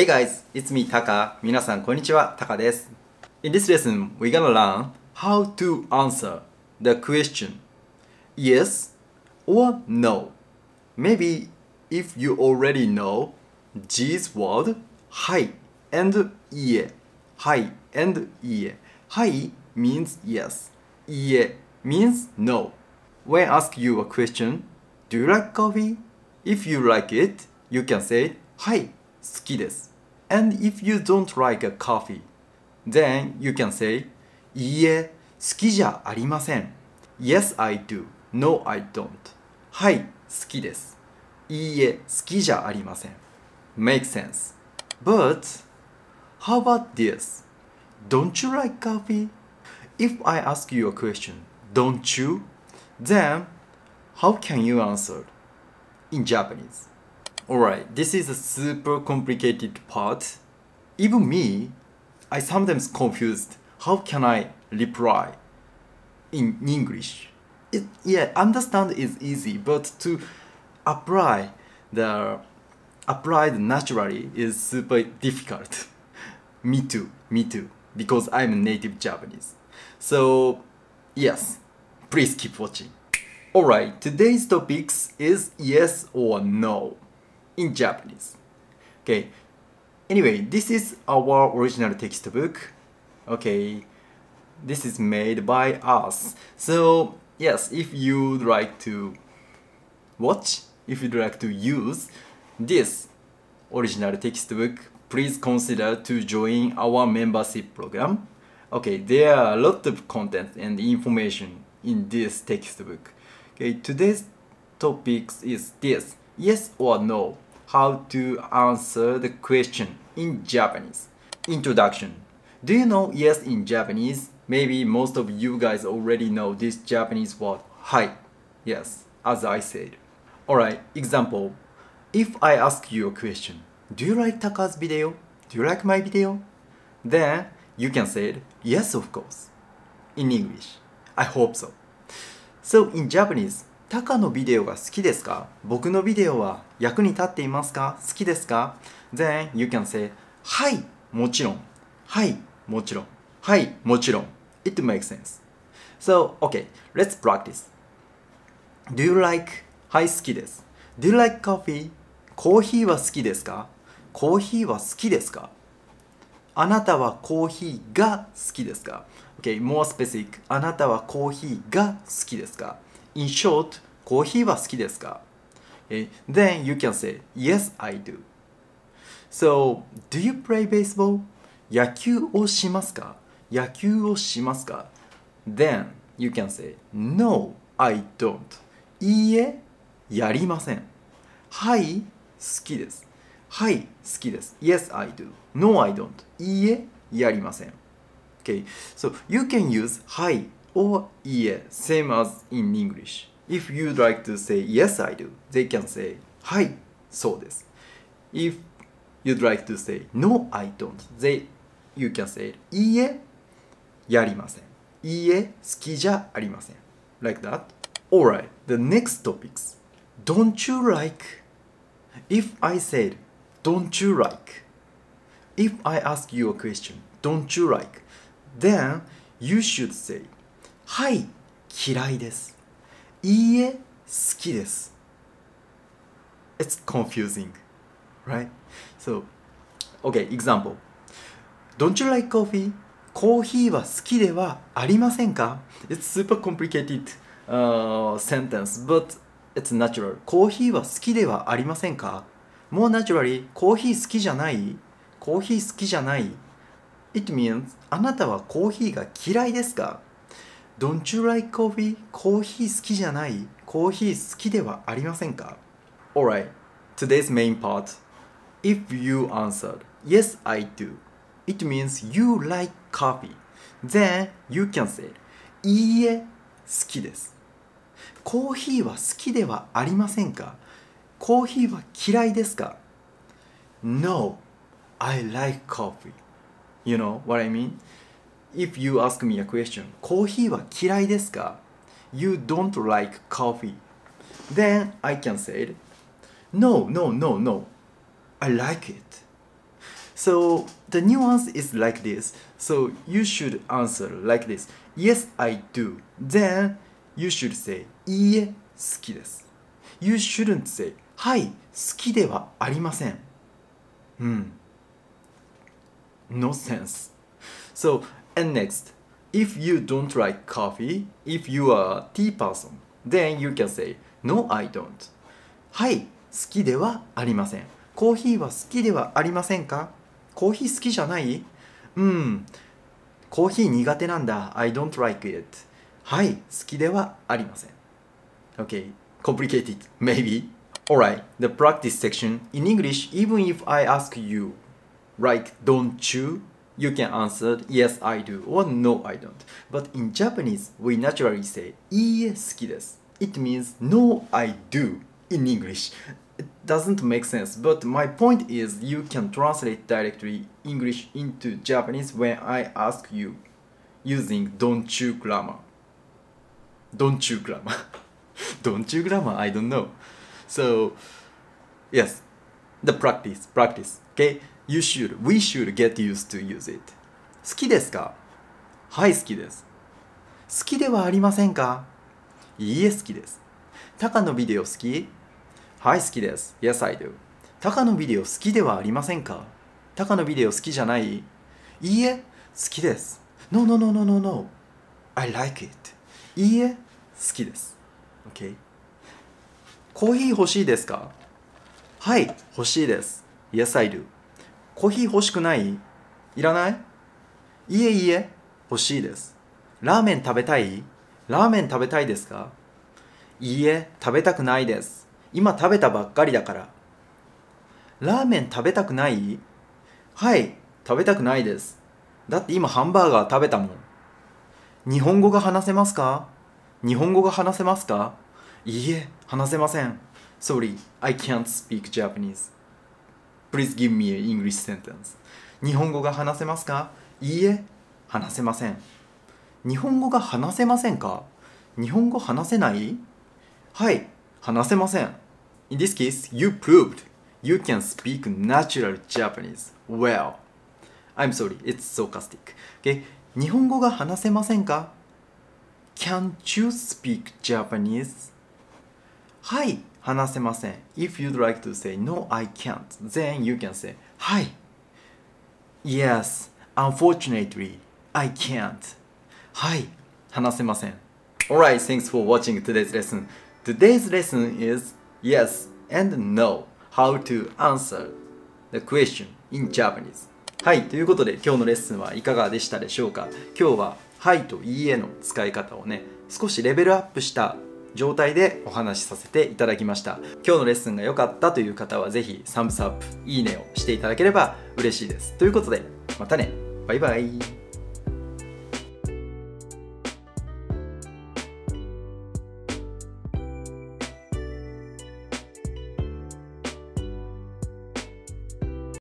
Hey guys, it's me Taka. 皆さんこんにちは、Taka です。In this lesson, we're gonna learn how to answer the question yes or no. Maybe if you already know G's word, hi and ie. Hi and ie. Hi means yes. Ie means no. When I ask you a question, do you like coffee? If you like it, you can say hi, 好きです。and if you don't like a coffee, then you can say いいえ、好きじゃありません。Yes, I do. No, I don't. はい、好きです。いいえ、好きじゃありません。Makes sense. But, how about this? Don't you like coffee? If I ask you a question, don't you? Then, how can you answer? In Japanese. Alright, this is a super complicated part. Even me, I sometimes confused how can I reply in English. It, yeah, understand is easy, but to apply the applied naturally is super difficult. me too, me too, because I'm native Japanese. So, yes, please keep watching. Alright, today's topics is yes or no in Japanese. Okay, anyway, this is our original textbook. Okay, this is made by us. So, yes, if you'd like to watch, if you'd like to use this original textbook, please consider to join our membership program. Okay, there are a lot of content and information in this textbook. Okay, today's topics is this, yes or no how to answer the question in Japanese. Introduction Do you know yes in Japanese? Maybe most of you guys already know this Japanese word hi. Yes, as I said. Alright, example. If I ask you a question, do you like Taka's video? Do you like my video? Then you can say it, yes of course. In English. I hope so. So in Japanese, タカのビデオが好きですか僕のビデオは役に立っていますか好きですか ?Then you can say はいもちろんはいもちろんはいもちろん It makes sense So okay let's practice Do you like はい好きです Do you like coffee? コーヒーは好きですかコーヒーは好きですかあなたはコーヒーが好きですか ?Okay, more specific あなたはコーヒーが好きですか In short, コーヒーは好きですか Then you can say, yes, I do. So, do you play baseball? 野球をしますか野球をしますか Then you can say, no, I don't. いいえ、やりません。はい、好きです。はい、好きです。Yes, I do. No, I don't. いいえ、やりません。Okay, so you can use はい or yeah, same as in English. If you'd like to say yes, I do, they can say はい、そうです。If you'd like to say no, I don't, they, you can say いいえ、やりません。いいえ、好きじゃありません。Like that. Alright, the next topics. Don't you like? If I said, don't you like? If I ask you a question, don't you like? Then you should say, はい嫌いですいいえ好きです It's confusing right so okay example Don't you like coffee? コーヒーは好きではありませんか ?It's super complicated、uh, sentence, but it's natural. コーヒーは好きではありませんかもうナチュラリー、コーヒー好きじゃないコーヒー好きじゃない ?It means あなたはコーヒーが嫌いですか Don't you like coffee? コーヒー好きじゃないコーヒー好きではありませんか ?Alright, today's main part. If you answered, yes I do, it means you like coffee. Then you can say, いいえ、好きです。コーヒーは好きではありませんかコーヒーは嫌いですか ?No, I like coffee. You know what I mean? If you ask me a question コーヒーは嫌いですか You don't like coffee Then I can say it. No, no, no, no I like it So the nuance is like this So you should answer like this Yes, I do Then you should say いいえ、好きです You shouldn't say はい、好きではありませんうん No sense So And next, if you don't like coffee, if you are a tea person, then you can say, No, I don't. はい、好きではありません。コーヒーは好きではありませんかコーヒー好きじゃないうん、コーヒー苦手なんだ。I don't like it. はい、好きではありません。Okay, complicated, maybe. Alright, the practice section in English, even if I ask you, like, don't you? You can answer yes I do or no I don't. But in Japanese, we naturally say いいえ好きです It means no I do in English. It doesn't make sense, but my point is you can translate directly English into Japanese when I ask you using don't you grammar. Don't you grammar. don't you grammar, I don't know. So, yes, the practice, practice, okay? You should, we should get used to use it 好きですかはい好きです好きではありませんかいいえ好きですタカのビデオ好きはい好きです Yes I do タカのビデオ好きではありませんかタカのビデオ好きじゃないいいえ好きです No no no no no no I like it いいえ好きです OK コーヒー欲しいですかはい欲しいです Yes I do コーヒー欲しくないいらないいえいえ、欲しいです。ラーメン食べたいラーメン食べたいですかいいえ、食べたくないです。今食べたばっかりだから。ラーメン食べたくないはい、食べたくないです。だって今ハンバーガー食べたもん。日本語が話せますか日本語が話せますかいいえ、話せません。Sorry, I can't speak Japanese. Please give me an English sentence 日本語が話せますかいいえ話せません日本語が話せませんか日本語話せないはい話せません In this case, you proved you can speak natural Japanese well I'm sorry, it's sarcastic、okay? 日本語が話せませんか Can't you speak Japanese? はい話せません If you'd like to say No, I can't Then you can say はい Yes, unfortunately, I can't はい話せません Alright, thanks for watching today's lesson Today's lesson is Yes and No How to answer the question in Japanese はい、ということで今日のレッスンはいかがでしたでしょうか今日ははいといいえの使い方をね少しレベルアップした状態でお話しさせていただきました今日のレッスンが良かったという方は是非サムスアップいいねをしていただければ嬉しいですということでまたねバイバイ